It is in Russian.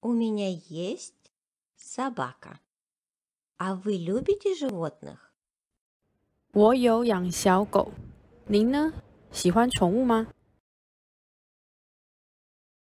У меня есть собака. А вы любите животных? 我有养小狗，您呢？喜欢宠物吗？